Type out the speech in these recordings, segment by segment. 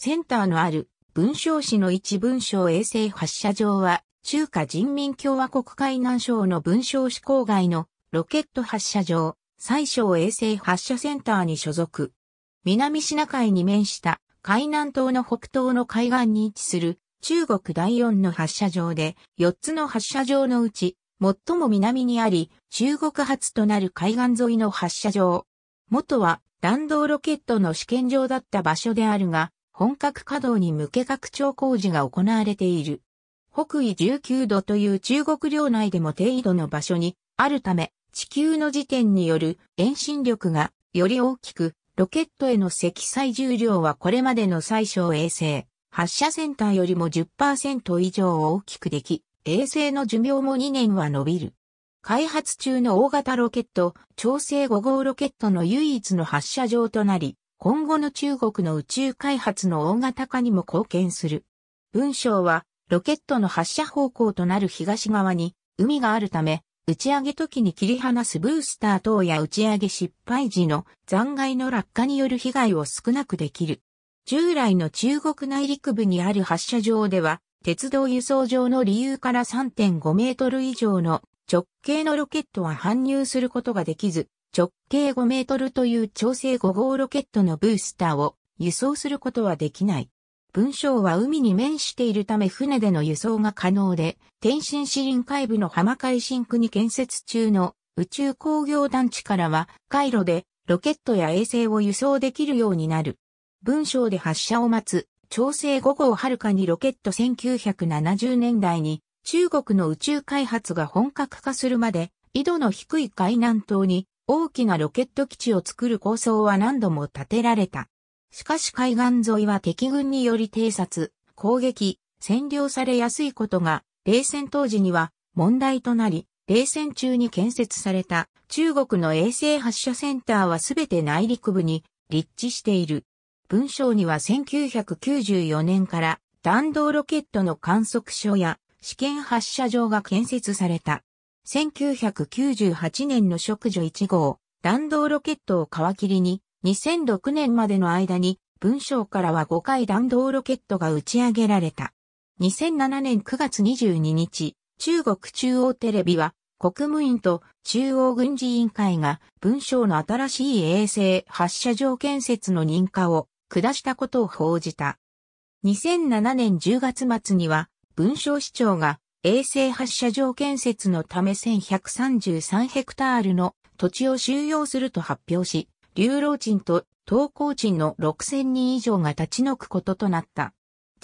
センターのある文章市の一文章衛星発射場は、中華人民共和国海南省の文章市郊外のロケット発射場、最小衛星発射センターに所属。南シナ海に面した海南島の北東の海岸に位置する中国第四の発射場で、4つの発射場のうち、最も南にあり、中国初となる海岸沿いの発射場。元は弾道ロケットの試験場だった場所であるが、本格稼働に向け拡張工事が行われている。北緯19度という中国領内でも低緯度の場所にあるため、地球の時点による遠心力がより大きく、ロケットへの積載重量はこれまでの最小衛星、発射センターよりも10%以上大きくでき、衛星の寿命も2年は伸びる。開発中の大型ロケット、調整5号ロケットの唯一の発射場となり、今後の中国の宇宙開発の大型化にも貢献する。文章は、ロケットの発射方向となる東側に海があるため、打ち上げ時に切り離すブースター等や打ち上げ失敗時の残骸の落下による被害を少なくできる。従来の中国内陸部にある発射場では、鉄道輸送上の理由から3.5メートル以上の直径のロケットは搬入することができず、直径5メートルという調整5号ロケットのブースターを輸送することはできない。文章は海に面しているため船での輸送が可能で、天津市臨海部の浜海新区に建設中の宇宙工業団地からは回路でロケットや衛星を輸送できるようになる。文章で発射を待つ、調整5号はるかにロケット1970年代に中国の宇宙開発が本格化するまで、緯度の低い海南島に大きなロケット基地を作る構想は何度も立てられた。しかし海岸沿いは敵軍により偵察、攻撃、占領されやすいことが、冷戦当時には問題となり、冷戦中に建設された中国の衛星発射センターはすべて内陸部に立地している。文章には1994年から弾道ロケットの観測所や試験発射場が建設された。1998年の植樹1号、弾道ロケットを皮切りに、2006年までの間に、文章からは5回弾道ロケットが打ち上げられた。2007年9月22日、中国中央テレビは、国務院と中央軍事委員会が文章の新しい衛星発射場建設の認可を下したことを報じた。2007年10月末には文章市長が衛星発射場建設のため1133ヘクタールの土地を収容すると発表し、流浪人と投降人の6000人以上が立ち退くこととなった。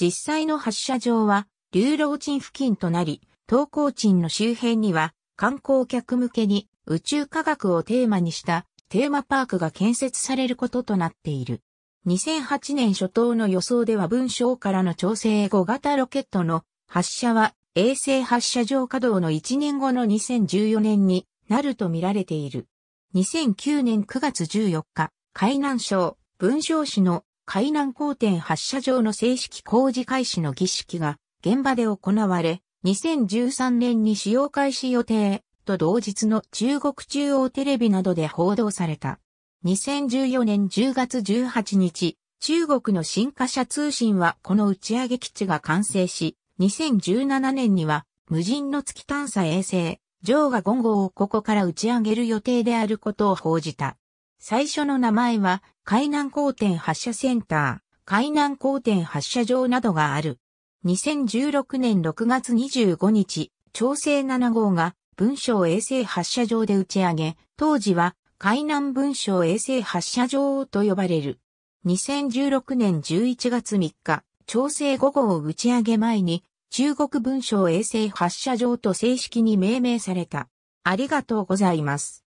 実際の発射場は流浪人付近となり、投降人の周辺には観光客向けに宇宙科学をテーマにしたテーマパークが建設されることとなっている。2008年初頭の予想では文章からの調整後型ロケットの発射は衛星発射場稼働の1年後の2014年になると見られている。2009年9月14日、海南省文章市の海南港点発射場の正式工事開始の儀式が現場で行われ、2013年に使用開始予定と同日の中国中央テレビなどで報道された。2014年10月18日、中国の新華社通信はこの打ち上げ基地が完成し、2017年には無人の月探査衛星、ジョーが5号をここから打ち上げる予定であることを報じた。最初の名前は、海南高点発射センター、海南高点発射場などがある。2016年6月25日、調整7号が文章衛星発射場で打ち上げ、当時は海南文章衛星発射場と呼ばれる。2016年11月3日、調整5号打ち上げ前に中国文章衛星発射場と正式に命名された。ありがとうございます。